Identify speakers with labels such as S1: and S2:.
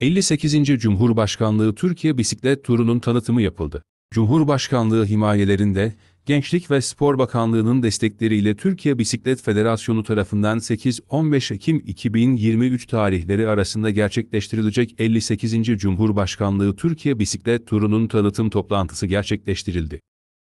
S1: 58. Cumhurbaşkanlığı Türkiye Bisiklet Turu'nun tanıtımı yapıldı. Cumhurbaşkanlığı himayelerinde Gençlik ve Spor Bakanlığı'nın destekleriyle Türkiye Bisiklet Federasyonu tarafından 8-15 Ekim 2023 tarihleri arasında gerçekleştirilecek 58. Cumhurbaşkanlığı Türkiye Bisiklet Turu'nun tanıtım toplantısı gerçekleştirildi.